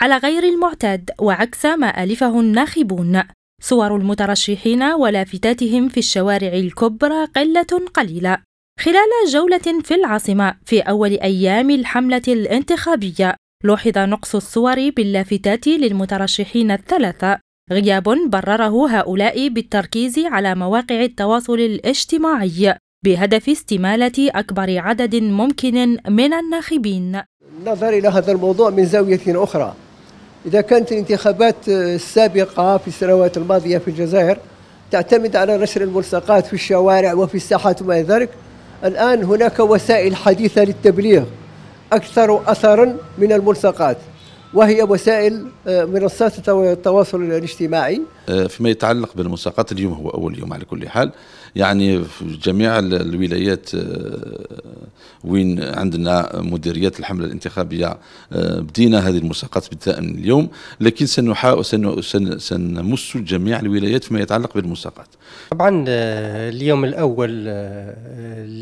على غير المعتاد وعكس ما ألفه الناخبون صور المترشحين ولافتاتهم في الشوارع الكبرى قلة قليلة خلال جولة في العاصمة في أول أيام الحملة الانتخابية لوحظ نقص الصور باللافتات للمترشحين الثلاثة غياب برره هؤلاء بالتركيز على مواقع التواصل الاجتماعي بهدف استمالة أكبر عدد ممكن من الناخبين النظر إلى هذا الموضوع من زاوية أخرى إذا كانت الانتخابات آه، السابقة في السنوات الماضية في الجزائر تعتمد على نشر الملصقات في الشوارع وفي الساحات وما ذلك الآن هناك وسائل حديثة للتبليغ أكثر أثرا من الملصقات وهي وسائل آه، منصات التواصل الاجتماعي آه، فيما يتعلق بالمساقات اليوم هو أول يوم على كل حال يعني في جميع الولايات آه، وين عندنا مديريات الحملة الانتخابية بدينا هذه المساقات بداء من اليوم لكن سنحاول سنمس جميع الولايات فيما يتعلق بالمساقات طبعا اليوم الأول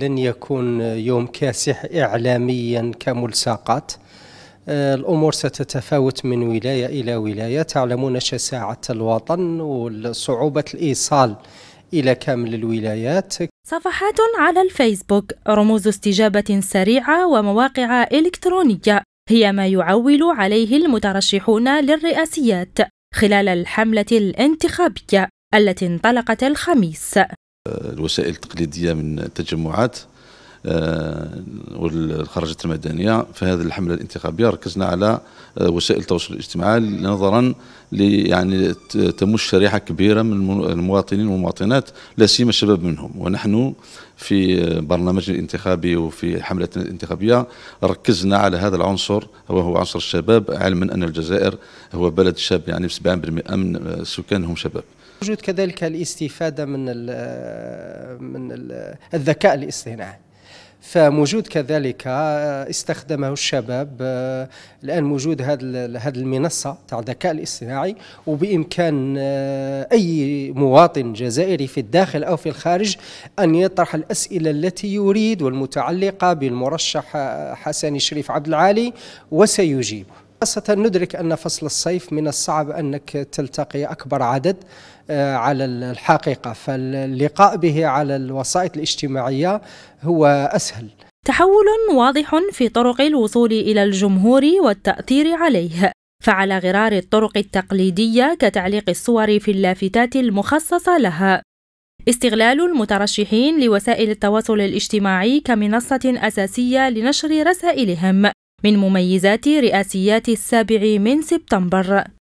لن يكون يوم كاسح إعلاميا كملصقات آه، الأمور ستتفاوت من ولاية إلى ولاية تعلمون شساعة الوطن وصعوبة الإيصال إلى كامل الولايات صفحات على الفيسبوك رموز استجابة سريعة ومواقع إلكترونية هي ما يعول عليه المترشحون للرئاسيات خلال الحملة الانتخابية التي انطلقت الخميس آه، الوسائل التقليدية من التجمعات آه، والخرجات المدنيه في هذه الحمله الانتخابيه ركزنا على آه، وسائل التواصل الاجتماعي نظرا يعني تمش شريحه كبيره من المواطنين والمواطنات لا سيما الشباب منهم ونحن في برنامجنا الانتخابي وفي حملتنا الانتخابيه ركزنا على هذا العنصر وهو عنصر الشباب علما ان الجزائر هو بلد شاب يعني 70% من سكانهم شباب. وجود كذلك الاستفاده من الـ من الـ الذكاء الاصطناعي. فموجود كذلك آه، استخدمه الشباب الان آه، موجود هذه المنصه تاع الذكاء الاصطناعي وبامكان آه، اي مواطن جزائري في الداخل او في الخارج ان يطرح الاسئله التي يريد والمتعلقه بالمرشح حسن شريف عبد العالي وسيجيب خاصة ندرك أن فصل الصيف من الصعب أنك تلتقي أكبر عدد آه، على الحقيقة فاللقاء به على الوسائط الاجتماعية هو أسهل تحول واضح في طرق الوصول إلى الجمهور والتأثير عليه فعلى غرار الطرق التقليدية كتعليق الصور في اللافتات المخصصة لها استغلال المترشحين لوسائل التواصل الاجتماعي كمنصة أساسية لنشر رسائلهم من مميزات رئاسيات السابع من سبتمبر